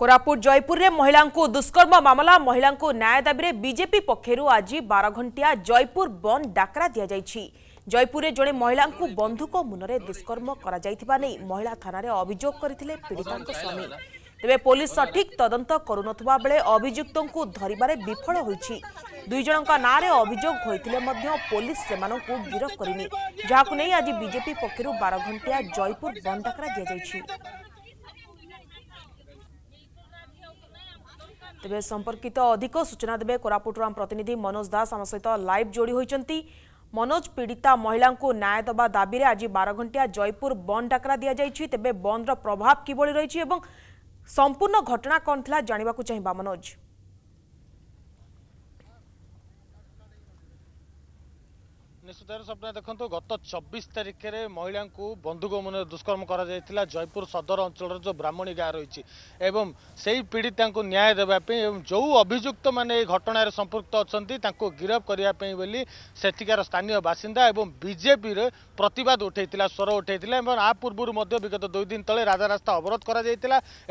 କୋରାପୁଟ ଜୟପୁରରେ ମହିଳାଙ୍କୁ ଦୁଷ୍କର୍ମ ମାମଲା ମହିଳାଙ୍କୁ ନ୍ୟାୟ ଦାବିରେ ବିଜେପି ପକ୍ଷରୁ ଆଜି ବାରଘଣ୍ଟିଆ ଜୟପୁର ବନ୍ଦ ଡାକରା ଦିଆଯାଇଛି ଜୟପୁରରେ ଜଣେ ମହିଳାଙ୍କୁ ବନ୍ଧୁକ ମୁନରେ ଦୁଷ୍କର୍ମ କରାଯାଇଥିବା ନେଇ ମହିଳା ଥାନାରେ ଅଭିଯୋଗ କରିଥିଲେ ପୀଡ଼ିତାଙ୍କ ସ୍ୱାମୀ ତେବେ ପୋଲିସ ସଠିକ୍ ତଦନ୍ତ କରୁନଥିବା ବେଳେ ଅଭିଯୁକ୍ତଙ୍କୁ ଧରିବାରେ ବିଫଳ ହୋଇଛି ଦୁଇ ଜଣଙ୍କ ନାଁରେ ଅଭିଯୋଗ ହୋଇଥିଲେ ମଧ୍ୟ ପୋଲିସ ସେମାନଙ୍କୁ ଗିରଫ କରିନି ଯାହାକୁ ନେଇ ଆଜି ବିଜେପି ପକ୍ଷରୁ ବାର ଘଣ୍ଟିଆ ଜୟପୁର ବନ୍ଦ ଡାକରା ଦିଆଯାଇଛି তেবে সম্পর্কিত অধিক সূচনা দেবে কোরাপুটর আম প্রতিনিধি মনোজ দাস আম সহ লাইভ যোড়ি হয়েছেন মনোজ পীড়িতা মহিলা ন্যায় দেওয়া দাবি আজ বার ঘণ্টিয়া জয়পুর বন্দ ডাকরা দিয়া যাই তেবে বন্দর প্রভাব কিভাবে রয়েছে এবং সম্পূর্ণ ঘটনা কণ লা জাঁয়া চাহিবা মনোজ নিশ্চিত স্বপ্ন দেখুন গত চবিশ তারিখে মহিলা বন্ধুক মনে দুষ্কর্ম করা জয়পুর সদর অঞ্চলের যে ব্রাহ্মণী গাঁ রয়েছে এবং সেই পীড়িতা ন্যায় দেওয়া এবং যে অভিযুক্ত মানে এই ঘটনার সম্পৃক্ত অনেক তাঁকু গিরফ করা বলে সেঠিকার স্থানীয় বাসিন্দা এবং বিজেপির প্রতবাদ উঠাই স্বর উঠাই এবং আ পূর্ব বিগত দুই দিন তলে রাজারাস্তা অবরোধ করা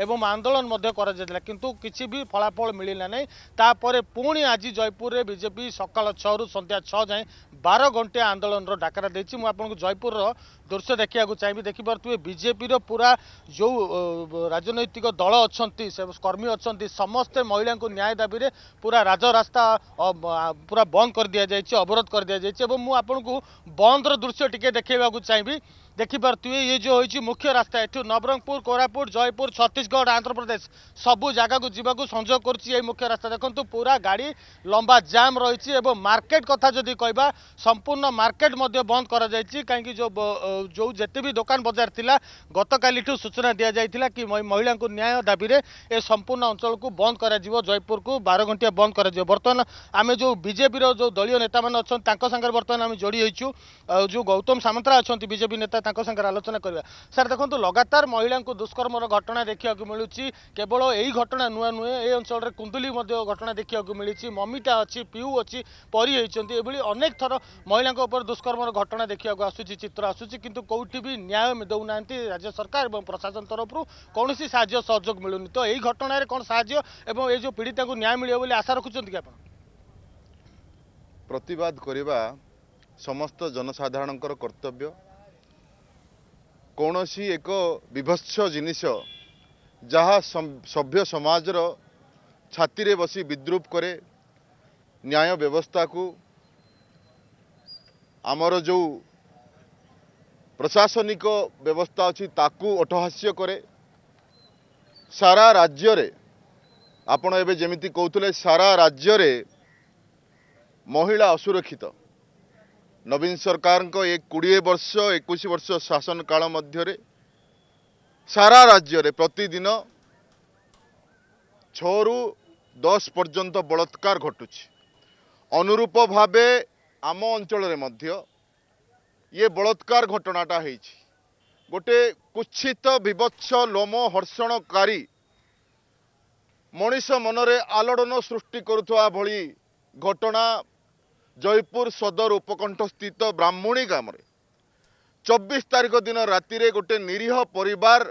এবং আন্দোলন করা কিন্তু কিছু বি ফলাফল মিলিলা না তাপরে পুঁ আজ জয়পুরের বিজেপি সকাল ছু সন্ধ্যা ছ যায় বার ঘণ্টা ବାଉନଟିଆ ଆନ୍ଦୋଳନର ଡାକରା ଦେଇଛି ମୁଁ ଆପଣଙ୍କୁ ଜୟପୁରର ଦୃଶ୍ୟ ଦେଖିବାକୁ ଚାହିଁବି ଦେଖିପାରୁଥିବେ ବିଜେପିର ପୁରା ଯେଉଁ ରାଜନୈତିକ ଦଳ ଅଛନ୍ତି କର୍ମୀ ଅଛନ୍ତି ସମସ୍ତେ ମହିଳାଙ୍କୁ ନ୍ୟାୟ ଦାବିରେ ପୁରା ରାଜରାସ୍ତା ପୁରା ବନ୍ଦ କରିଦିଆଯାଇଛି ଅବରୋଧ କରିଦିଆଯାଇଛି ଏବଂ ମୁଁ ଆପଣଙ୍କୁ ବନ୍ଦର ଦୃଶ୍ୟ ଟିକେ ଦେଖାଇବାକୁ ଚାହିଁବି ଦେଖିପାରୁଥିବେ ଇଏ ଯେଉଁ ହୋଇଛି ମୁଖ୍ୟ ରାସ୍ତା ଏଠୁ ନବରଙ୍ଗପୁର କୋରାପୁଟ ଜୟପୁର ଛତିଶଗଡ଼ ଆନ୍ଧ୍ରପ୍ରଦେଶ ସବୁ ଜାଗାକୁ ଯିବାକୁ ସଂଯୋଗ କରୁଛି ଏହି ମୁଖ୍ୟ ରାସ୍ତା ଦେଖନ୍ତୁ ପୁରା ଗାଡ଼ି ଲମ୍ବା ଜାମ୍ ରହିଛି ଏବଂ ମାର୍କେଟ କଥା ଯଦି କହିବା ସମ୍ପୂର୍ଣ୍ଣ ମାର୍କେଟ ମଧ୍ୟ ବନ୍ଦ କରାଯାଇଛି କାହିଁକି ଯେଉଁ ଯେଉଁ ଯେତେ ବି ଦୋକାନ ବଜାର ଥିଲା ଗତକାଲିଠୁ ସୂଚନା ଦିଆଯାଇଥିଲା କି ମହିଳାଙ୍କୁ ନ୍ୟାୟ ଦାବିରେ ଏ ସମ୍ପୂର୍ଣ୍ଣ ଅଞ୍ଚଳକୁ ବନ୍ଦ କରାଯିବ ଜୟପୁରକୁ ବାର ଘଣ୍ଟିଆ ବନ୍ଦ କରାଯିବ ବର୍ତ୍ତମାନ ଆମେ ଯେଉଁ ବିଜେପିର ଯେଉଁ ଦଳୀୟ ନେତାମାନେ ଅଛନ୍ତି ତାଙ୍କ ସାଙ୍ଗରେ ବର୍ତ୍ତମାନ ଆମେ ଯୋଡ଼ି ହୋଇଛୁ ଯେଉଁ ଗୌତମ ସାମନ୍ତରା ଅଛନ୍ତି ବିଜେପି ନେତା ତାଙ୍କ ସାଙ୍ଗରେ ଆଲୋଚନା କରିବା ସାର୍ ଦେଖନ୍ତୁ ଲଗାତାର ମହିଳାଙ୍କୁ ଦୁଷ୍କର୍ମର ଘଟଣା ଦେଖିବାକୁ ମିଳୁଛି କେବଳ ଏଇ ଘଟଣା ନୂଆ ନୁହେଁ ଏ ଅଞ୍ଚଳରେ କୁନ୍ଦୁଲି ମଧ୍ୟ ଘଟଣା ଦେଖିବାକୁ ମିଳିଛି ମମିତା ଅଛି ପିଉ ଅଛି ପରି ହୋଇଛନ୍ତି ଏଭଳି ଅନେକ ଥର ମହିଳାଙ୍କ ଉପରେ ଦୁଷ୍କର୍ମର ଘଟଣା ଦେଖିବାକୁ ଆସୁଛି ଚିତ୍ର ଆସୁଛି କିନ୍ତୁ କେଉଁଠି ବି ନ୍ୟାୟ ଦେଉନାହାନ୍ତି ରାଜ୍ୟ ସରକାର ଏବଂ ପ୍ରଶାସନ ତରଫରୁ କୌଣସି ସାହାଯ୍ୟ ସହଯୋଗ ମିଳୁନି ତ ଏଇ ଘଟଣାରେ କ'ଣ ସାହାଯ୍ୟ ଏବଂ ଏ ଯେଉଁ ପୀଡ଼ିତାଙ୍କୁ ନ୍ୟାୟ ମିଳିବ ବୋଲି ଆଶା ରଖୁଛନ୍ତି କି ଆପଣ ପ୍ରତିବାଦ କରିବା ସମସ୍ତ ଜନସାଧାରଣଙ୍କର କର୍ତ୍ତବ୍ୟ କୌଣସି ଏକ ବିଭତ୍ସ ଜିନିଷ ଯାହା ସଭ୍ୟ ସମାଜର ଛାତିରେ ବସି ବିଦ୍ରୁପ କରେ ନ୍ୟାୟ ବ୍ୟବସ୍ଥାକୁ ଆମର ଯେଉଁ ପ୍ରଶାସନିକ ବ୍ୟବସ୍ଥା ଅଛି ତାକୁ ଅଟହାସ୍ୟ କରେ ସାରା ରାଜ୍ୟରେ ଆପଣ ଏବେ ଯେମିତି କହୁଥିଲେ ସାରା ରାଜ୍ୟରେ ମହିଳା ଅସୁରକ୍ଷିତ ନବୀନ ସରକାରଙ୍କ ଏ କୋଡ଼ିଏ ବର୍ଷ ଏକୋଇଶ ବର୍ଷ ଶାସନକାଳ ମଧ୍ୟରେ ସାରା ରାଜ୍ୟରେ ପ୍ରତିଦିନ ଛଅରୁ ଦଶ ପର୍ଯ୍ୟନ୍ତ ବଳାତ୍କାର ଘଟୁଛି ଅନୁରୂପ ଭାବେ ଆମ ଅଞ୍ଚଳରେ ମଧ୍ୟ ଇଏ ବଳାତ୍କାର ଘଟଣାଟା ହେଇଛି ଗୋଟେ କୁଚ୍ଛିତ ବିବତ୍ସ ଲୋମ ହର୍ଷଣକାରୀ ମଣିଷ ମନରେ ଆଲୋଡ଼ନ ସୃଷ୍ଟି କରୁଥିବା ଭଳି ଘଟଣା ଜୟପୁର ସଦର ଉପକଣ୍ଠସ୍ଥିତ ବ୍ରାହ୍ମଣୀ ଗ୍ରାମରେ ଚବିଶ ତାରିଖ ଦିନ ରାତିରେ ଗୋଟିଏ ନିରୀହ ପରିବାର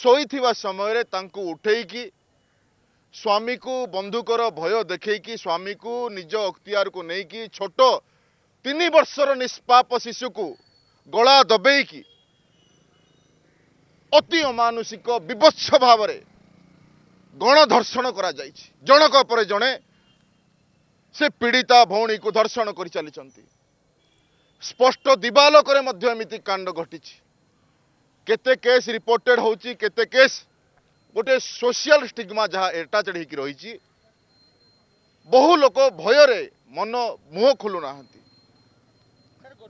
ଶୋଇଥିବା ସମୟରେ ତାଙ୍କୁ ଉଠେଇକି ସ୍ୱାମୀକୁ ବନ୍ଧୁକର ଭୟ ଦେଖେଇକି ସ୍ୱାମୀକୁ ନିଜ ଅକ୍ତିଆରକୁ ନେଇକି ଛୋଟ ତିନି ବର୍ଷର ନିଷ୍ପାପ ଶିଶୁକୁ ଗଳା ଦବେଇକି ଅତି ଅମାନୁଷିକ ବିବତ୍ସ ଭାବରେ ଗଣଧର୍ଷଣ କରାଯାଇଛି ଜଣକ ପରେ ଜଣେ ସେ ପୀଡ଼ିତା ଭଉଣୀକୁ ଧର୍ଷଣ କରି ଚାଲିଛନ୍ତି ସ୍ପଷ୍ଟ ଦିବାଲୋକରେ ମଧ୍ୟ ଏମିତି କାଣ୍ଡ ଘଟିଛି କେତେ କେସ୍ ରିପୋର୍ଟେଡ୍ ହେଉଛି କେତେ କେସ୍ ଗୋଟିଏ ସୋସିଆଲ ଷ୍ଟିଗ୍ମା ଯାହା ଏଟାଚେଡ଼ ହେଇକି ରହିଛି ବହୁ ଲୋକ ଭୟରେ ମନ ମୁହଁ ଖୋଲୁ ନାହାନ୍ତି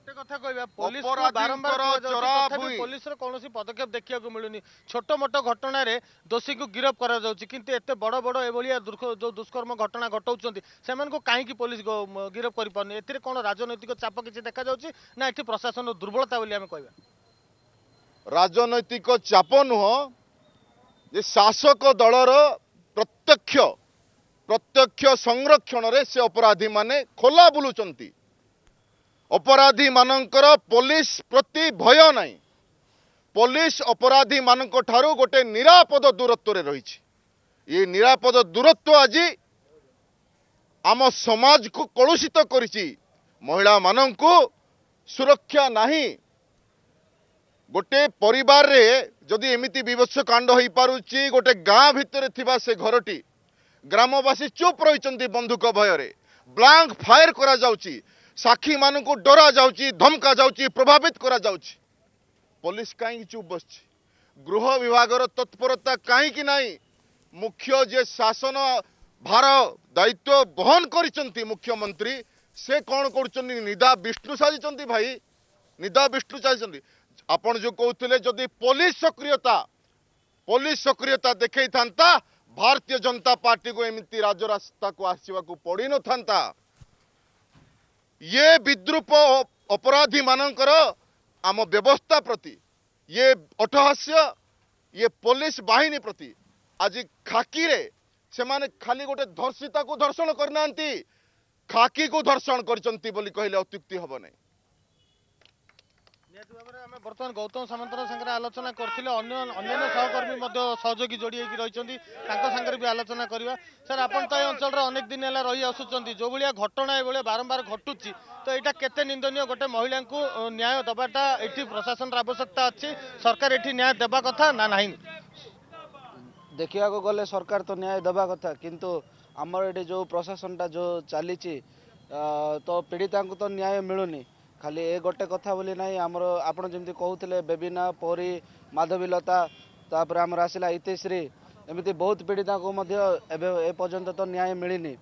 ପୋଲିସର କୌଣସି ପଦକ୍ଷେପ ଦେଖିବାକୁ ମିଳୁନି ଛୋଟ ମୋଟ ଘଟଣାରେ ଦୋଷୀଙ୍କୁ ଗିରଫ କରାଯାଉଛି କିନ୍ତୁ ଏତେ ବଡ ବଡ ଏଭଳିଆ ଯେଉଁ ଦୁଷ୍କର୍ମ ଘଟଣା ଘଟଉଛନ୍ତି ସେମାନଙ୍କୁ କାହିଁକି ପୋଲିସ ଗିରଫ କରିପାରୁନି ଏଥିରେ କ'ଣ ରାଜନୈତିକ ଚାପ କିଛି ଦେଖାଯାଉଛି ନା ଏଠି ପ୍ରଶାସନର ଦୁର୍ବଳତା ବୋଲି ଆମେ କହିବା ରାଜନୈତିକ ଚାପ ନୁହଁ ଯେ ଶାସକ ଦଳର ପ୍ରତ୍ୟକ୍ଷ ପ୍ରତ୍ୟକ୍ଷ ସଂରକ୍ଷଣରେ ସେ ଅପରାଧୀମାନେ ଖୋଲା ବୁଲୁଛନ୍ତି ଅପରାଧୀ ମାନଙ୍କର ପୋଲିସ ପ୍ରତି ଭୟ ନାହିଁ ପୋଲିସ ଅପରାଧୀ ମାନଙ୍କ ଠାରୁ ଗୋଟେ ନିରାପଦ ଦୂରତ୍ୱରେ ରହିଛି ଏ ନିରାପଦ ଦୂରତ୍ୱ ଆଜି ଆମ ସମାଜକୁ କଳୁଷିତ କରିଛି ମହିଳାମାନଙ୍କୁ ସୁରକ୍ଷା ନାହିଁ ଗୋଟେ ପରିବାରରେ ଯଦି ଏମିତି ବିବତ୍ସ କାଣ୍ଡ ହେଇପାରୁଛି ଗୋଟେ ଗାଁ ଭିତରେ ଥିବା ସେ ଘରଟି ଗ୍ରାମବାସୀ ଚୁପ୍ ରହିଛନ୍ତି ବନ୍ଧୁକ ଭୟରେ ବ୍ଲାଙ୍କ ଫାୟାର କରାଯାଉଛି ସାକ୍ଷୀମାନଙ୍କୁ ଡରାଯାଉଛି ଧମକାଯାଉଛି ପ୍ରଭାବିତ କରାଯାଉଛି ପୋଲିସ କାହିଁକି ଚୁପ୍ ବସିଛି ଗୃହ ବିଭାଗର ତତ୍ପରତା କାହିଁକି ନାହିଁ ମୁଖ୍ୟ ଯିଏ ଶାସନ ଭାର ଦାୟିତ୍ୱ ବହନ କରିଛନ୍ତି ମୁଖ୍ୟମନ୍ତ୍ରୀ ସେ କ'ଣ କରୁଛନ୍ତି ନିଦା ବିଷ୍ଣୁ ସାଜିଛନ୍ତି ଭାଇ ନିଦା ବିଷ୍ଣୁ ସାଜିଛନ୍ତି ଆପଣ ଯେଉଁ କହୁଥିଲେ ଯଦି ପୋଲିସ ସକ୍ରିୟତା ପୋଲିସ ସକ୍ରିୟତା ଦେଖେଇଥାନ୍ତା ଭାରତୀୟ ଜନତା ପାର୍ଟିକୁ ଏମିତି ରାଜରାସ୍ତାକୁ ଆସିବାକୁ ପଡ଼ିନଥାନ୍ତା ଇଏ ବିଦ୍ରୁପ ଅପରାଧୀମାନଙ୍କର ଆମ ବ୍ୟବସ୍ଥା ପ୍ରତି ଇଏ ଅଟ୍ଟହାସ୍ୟ ଇଏ ପୋଲିସ ବାହିନୀ ପ୍ରତି ଆଜି ଖାକିରେ ସେମାନେ ଖାଲି ଗୋଟେ ଧର୍ଷିତାକୁ ଧର୍ଷଣ କରିନାହାନ୍ତି ଖାକିକୁ ଧର୍ଷଣ କରିଛନ୍ତି ବୋଲି କହିଲେ ଅତ୍ୟୁକ୍ତି ହେବ ନାହିଁ ଆମେ ବର୍ତ୍ତମାନ ଗୌତମ ସାମନ୍ତଙ୍କ ସାଙ୍ଗରେ ଆଲୋଚନା କରିଥିଲେ ଅନ୍ୟ ଅନ୍ୟାନ୍ୟ ସହକର୍ମୀ ମଧ୍ୟ ସହଯୋଗୀ ଯୋଡ଼ି ହୋଇକି ରହିଛନ୍ତି ତାଙ୍କ ସାଙ୍ଗରେ ବି ଆଲୋଚନା କରିବା ସାର୍ ଆପଣ ତ ଏ ଅଞ୍ଚଳରେ ଅନେକ ଦିନ ହେଲା ରହି ଆସୁଛନ୍ତି ଯେଉଁଭଳିଆ ଘଟଣା ଏଭଳିଆ ବାରମ୍ବାର ଘଟୁଛି ତ ଏଇଟା କେତେ ନିନ୍ଦନୀୟ ଗୋଟେ ମହିଳାଙ୍କୁ ନ୍ୟାୟ ଦେବାଟା ଏଠି ପ୍ରଶାସନର ଆବଶ୍ୟକତା ଅଛି ସରକାର ଏଠି ନ୍ୟାୟ ଦେବା କଥା ନା ନାହିଁ ଦେଖିବାକୁ ଗଲେ ସରକାର ତ ନ୍ୟାୟ ଦେବା କଥା କିନ୍ତୁ ଆମର ଏଠି ଯେଉଁ ପ୍ରଶାସନଟା ଯେଉଁ ଚାଲିଛି ତ ପୀଡ଼ିତାଙ୍କୁ ତ ନ୍ୟାୟ ମିଳୁନି ଖାଲି ଏ ଗୋଟେ କଥା ବୋଲି ନାହିଁ ଆମର ଆପଣ ଯେମିତି କହୁଥିଲେ ବେବିନା ପରୀ ମାଧବୀଲତା ତାପରେ ଆମର ଆସିଲା ଇତିଶ୍ରୀ ଏମିତି ବହୁତ ପୀଡ଼ିତାଙ୍କୁ ମଧ୍ୟ ଏବେ ଏ ପର୍ଯ୍ୟନ୍ତ ତ ନ୍ୟାୟ ମିଳିନି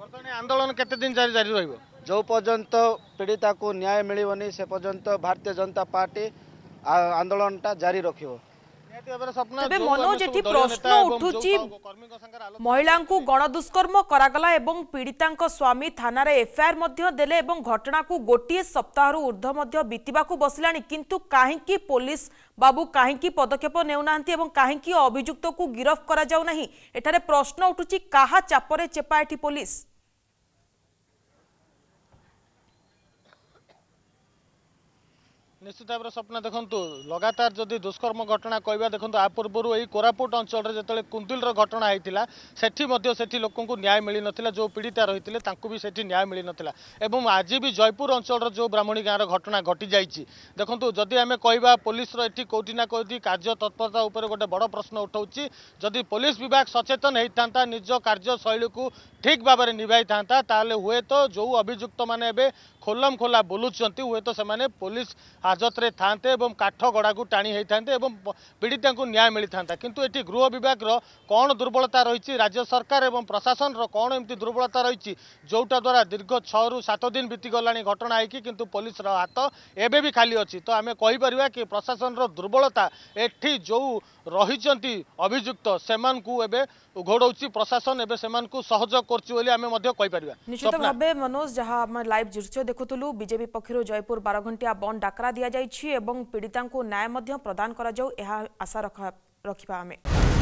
ବର୍ତ୍ତମାନ ଆନ୍ଦୋଳନ କେତେ ଦିନ ଜାରି ଜାରି ରହିବ ଯେଉଁ ପର୍ଯ୍ୟନ୍ତ ପୀଡ଼ିତାକୁ ନ୍ୟାୟ ମିଳିବନି ସେ ପର୍ଯ୍ୟନ୍ତ ଭାରତୀୟ ଜନତା ପାର୍ଟି ଆନ୍ଦୋଳନଟା ଜାରି ରଖିବ এতে আমরা স্বপ্ন যে প্রশ্ন উঠুচি মহিলা কো গণদুষ্কর্ম করা গলা এবং পীড়িতা কো স্বামী থানারে এফআইআর মধ্যে দেলে এবং ঘটনা কো গটিয়ে সপ্তাহর ঊর্ধ মধ্যে বিতিবা কো বসলাণী কিন্তু কাহি কি পুলিশ বাবু কাহি কি পদক্ষেপ নেউনা antih এবং কাহি কি অভিযুক্ত কো গ্রেফতার করা যাও নাহি এটারে প্রশ্ন উঠুচি কহা চাপরে চপাইটি পুলিশ নিশ্চিত ভাবে স্বপ্ন দেখুন লগাতার যদি দুষ্কর্ম ঘটনা কহা দেখুন আ পূর্ব এই কোরাপুট অঞ্চলের যেত কুন্দিলর ঘটনা হয়েছিল সেটি সেটি লোক ন্যায় মিলি নথিলা যে পীড়িতা রয়েছে তাঁকু সেটি ন্যায় মিলি নথিলা এবং আজি বি জয়পুর অঞ্চলের যে ব্রাহ্মণী গাঁর ঘটনা ঘটি যাই দেখুন যদি আমি কহা পুলিশর এটি কোটি না কোটি কার্য তৎপরতা উপরে গোটে বড় প্রশ্ন উঠাউছি যদি পুলিশ বিভাগ সচেতন হয়ে থাকে নিজ কার্যশৈলীকে ঠিক ভাবে নিভাই থাকে তাহলে হুয়েত যে অভিযুক্ত মানে এবে খোলম খোলা বুলুচার হুয়েত সে পুলিশ ହାଜତରେ ଥାଆନ୍ତେ ଏବଂ କାଠ ଗଡ଼ାକୁ ଟାଣି ହୋଇଥାନ୍ତେ ଏବଂ ପୀଡ଼ିତାଙ୍କୁ ନ୍ୟାୟ ମିଳିଥାନ୍ତା କିନ୍ତୁ ଏଠି ଗୃହ ବିଭାଗର କ'ଣ ଦୁର୍ବଳତା ରହିଛି ରାଜ୍ୟ ସରକାର ଏବଂ ପ୍ରଶାସନର କ'ଣ ଏମିତି ଦୁର୍ବଳତା ରହିଛି ଯେଉଁଟା ଦ୍ୱାରା ଦୀର୍ଘ ଛଅରୁ ସାତ ଦିନ ବିତିଗଲାଣି ଘଟଣା ହୋଇକି କିନ୍ତୁ ପୋଲିସର ହାତ ଏବେ ବି ଖାଲି ଅଛି ତ ଆମେ କହିପାରିବା କି ପ୍ରଶାସନର ଦୁର୍ବଳତା ଏଠି ଯେଉଁ ରହିଛନ୍ତି ଅଭିଯୁକ୍ତ ସେମାନଙ୍କୁ ଏବେ উঘোড়াউছি প্রশাসন এবে সেমানকু সহযোগ করছি বলে আমি মধ্য কইপারিবা নিশ্চিত ভাবে মনোজ যাহা আমি লাইভ দৃশ্য দেখুতলু বিজেপি পক্ষরু জয়পুর 12 ঘন্টিয়া বন্ড ডাকরা দিয়া যাইছি এবং পীড়িতাঙ্কু ন্যায় মধ্য প্রদান করা যাও এহা আশা রাখা রাখিবা আমি